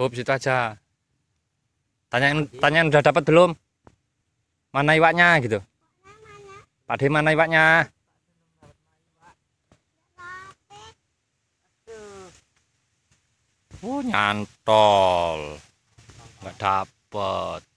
Hop, oh, situ aja. Tanyain tanyain udah dapat belum? Mana iwaknya gitu. Pak mana iwaknya? Oh nyantol. Enggak dapat.